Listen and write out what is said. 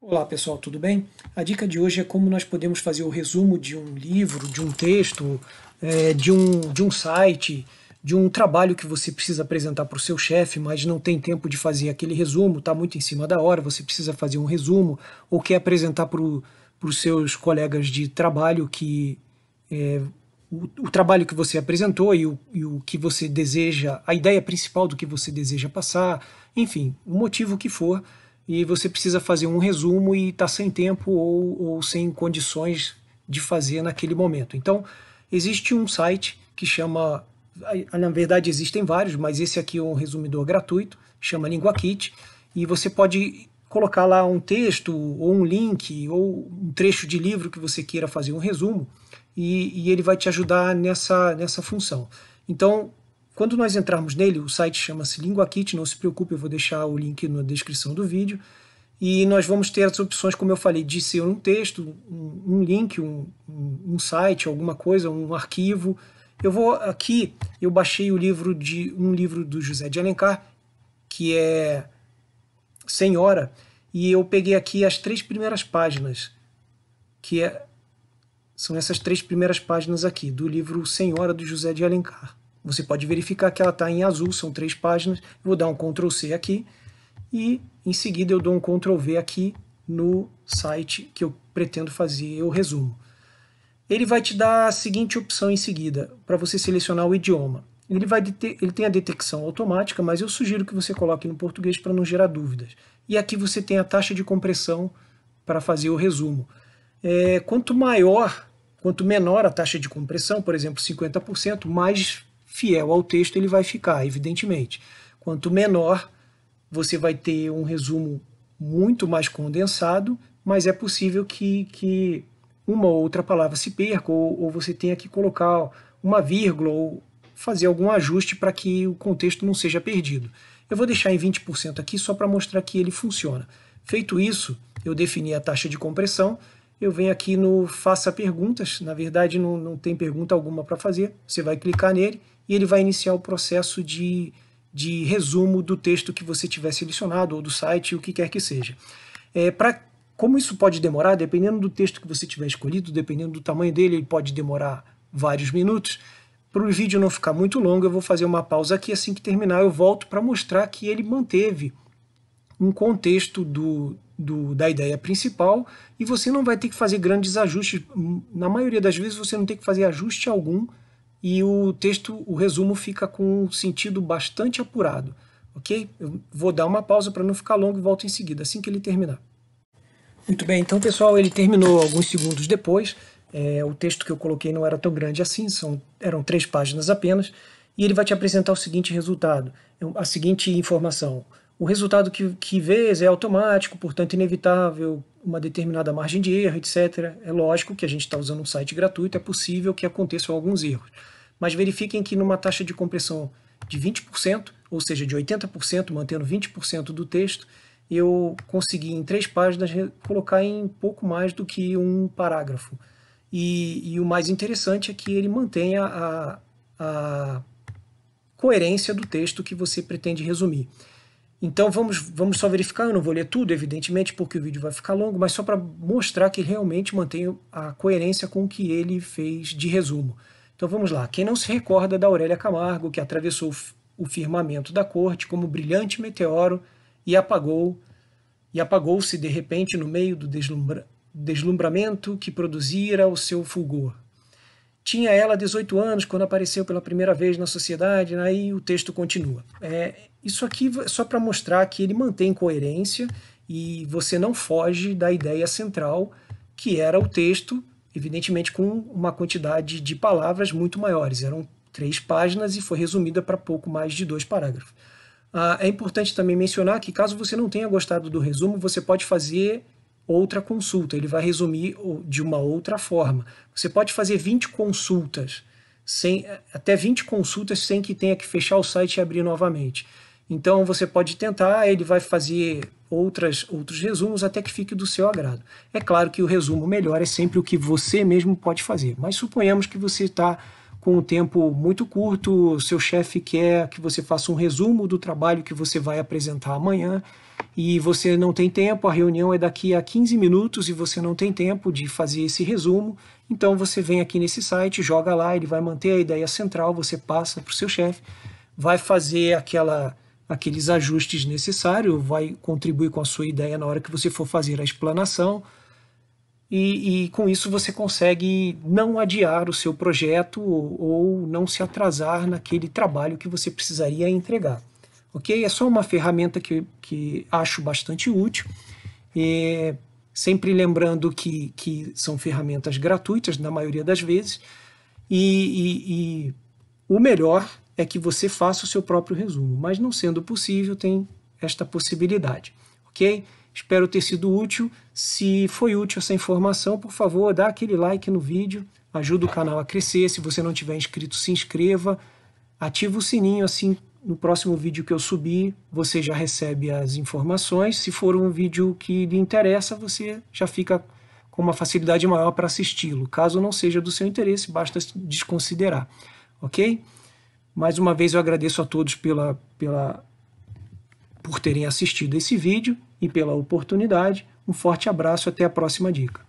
Olá pessoal, tudo bem? A dica de hoje é como nós podemos fazer o resumo de um livro, de um texto, é, de, um, de um site, de um trabalho que você precisa apresentar para o seu chefe, mas não tem tempo de fazer aquele resumo, está muito em cima da hora, você precisa fazer um resumo ou quer apresentar para os seus colegas de trabalho que é, o, o, trabalho que você apresentou e o, e o que você deseja, a ideia principal do que você deseja passar, enfim, o motivo que for e você precisa fazer um resumo e está sem tempo ou, ou sem condições de fazer naquele momento. Então, existe um site que chama na verdade existem vários, mas esse aqui é um resumidor gratuito, chama LinguaKit, e você pode colocar lá um texto ou um link ou um trecho de livro que você queira fazer um resumo e, e ele vai te ajudar nessa, nessa função. Então, quando nós entrarmos nele, o site chama-se LinguaKit, não se preocupe, eu vou deixar o link na descrição do vídeo. E nós vamos ter as opções, como eu falei, de ser um texto, um, um link, um, um, site, alguma coisa, um arquivo. Eu vou aqui, eu baixei o livro de um livro do José de Alencar, que é Senhora, e eu peguei aqui as três primeiras páginas, que é, são essas três primeiras páginas aqui, do livro Senhora do José de Alencar. Você pode verificar que ela está em azul, são três páginas. vou dar um Ctrl C aqui e em seguida eu dou um Ctrl V aqui no site que eu pretendo fazer o resumo. Ele vai te dar a seguinte opção em seguida, para você selecionar o idioma. Ele, vai ele tem a detecção automática, mas eu sugiro que você coloque no português para não gerar dúvidas. E aqui você tem a taxa de compressão para fazer o resumo. É, quanto maior, quanto menor a taxa de compressão, por exemplo, 50%, mais fiel ao texto ele vai ficar, evidentemente. Quanto menor, você vai ter um resumo muito mais condensado, mas é possível que, que uma ou outra palavra se perca, ou, ou você tenha que colocar uma vírgula, ou fazer algum ajuste para que o contexto não seja perdido. Eu vou deixar em 20% aqui só para mostrar que ele funciona. Feito isso, eu defini a taxa de compressão, eu venho aqui no Faça Perguntas, na verdade não, não tem pergunta alguma para fazer, você vai clicar nele e ele vai iniciar o processo de, de resumo do texto que você tiver selecionado, ou do site, o que quer que seja. É, pra, como isso pode demorar, dependendo do texto que você tiver escolhido, dependendo do tamanho dele, ele pode demorar vários minutos. Para o vídeo não ficar muito longo, eu vou fazer uma pausa aqui. Assim que terminar, eu volto para mostrar que ele manteve um contexto do, do, da ideia principal e você não vai ter que fazer grandes ajustes. Na maioria das vezes, você não tem que fazer ajuste algum e o texto, o resumo fica com um sentido bastante apurado, ok? Eu vou dar uma pausa para não ficar longo e volto em seguida, assim que ele terminar. Muito bem, então pessoal, ele terminou alguns segundos depois. É, o texto que eu coloquei não era tão grande assim, são, eram três páginas apenas, e ele vai te apresentar o seguinte resultado, é a seguinte informação. O resultado que, que vês é automático, portanto inevitável, uma determinada margem de erro, etc. É lógico que a gente está usando um site gratuito, é possível que aconteçam alguns erros. Mas verifiquem que numa taxa de compressão de 20%, ou seja, de 80%, mantendo 20% do texto, eu consegui em três páginas colocar em pouco mais do que um parágrafo. E, e o mais interessante é que ele mantenha a, a coerência do texto que você pretende resumir. Então vamos, vamos só verificar, eu não vou ler tudo, evidentemente, porque o vídeo vai ficar longo, mas só para mostrar que realmente mantenho a coerência com o que ele fez de resumo. Então vamos lá. Quem não se recorda da Aurélia Camargo, que atravessou o firmamento da corte como brilhante meteoro e apagou e apagou-se de repente no meio do deslumbra, deslumbramento que produzira o seu fulgor. Tinha ela 18 anos quando apareceu pela primeira vez na sociedade, né? e o texto continua. É, isso aqui é só para mostrar que ele mantém coerência e você não foge da ideia central, que era o texto, evidentemente com uma quantidade de palavras muito maiores. Eram três páginas e foi resumida para pouco mais de dois parágrafos. Ah, é importante também mencionar que, caso você não tenha gostado do resumo, você pode fazer outra consulta. Ele vai resumir de uma outra forma. Você pode fazer 20 consultas, sem, até 20 consultas sem que tenha que fechar o site e abrir novamente. Então você pode tentar, ele vai fazer outras, outros resumos até que fique do seu agrado. É claro que o resumo melhor é sempre o que você mesmo pode fazer, mas suponhamos que você está com um tempo muito curto, seu chefe quer que você faça um resumo do trabalho que você vai apresentar amanhã e você não tem tempo, a reunião é daqui a 15 minutos e você não tem tempo de fazer esse resumo, então você vem aqui nesse site, joga lá, ele vai manter a ideia central, você passa para o seu chefe, vai fazer aquela aqueles ajustes necessários, vai contribuir com a sua ideia na hora que você for fazer a explanação, e, e, com isso você consegue não adiar o seu projeto ou, ou não se atrasar naquele trabalho que você precisaria entregar. Ok? É só uma ferramenta que, que acho bastante útil. E é, sempre lembrando que, que são ferramentas gratuitas na maioria das vezes. E, e, e o melhor é que você faça o seu próprio resumo, mas não sendo possível, tem esta possibilidade. Ok? Espero ter sido útil. Se foi útil essa informação, por favor, dá aquele like no vídeo, ajuda o canal a crescer. Se você não tiver inscrito, se inscreva, ativa o sininho, assim no próximo vídeo que eu subir você já recebe as informações. Se for um vídeo que lhe interessa, você já fica com uma facilidade maior para assisti-lo. Caso não seja do seu interesse, basta desconsiderar, ok? Mais uma vez eu agradeço a todos pela, pela, por terem assistido esse vídeo e pela oportunidade. Um forte abraço e até a próxima dica.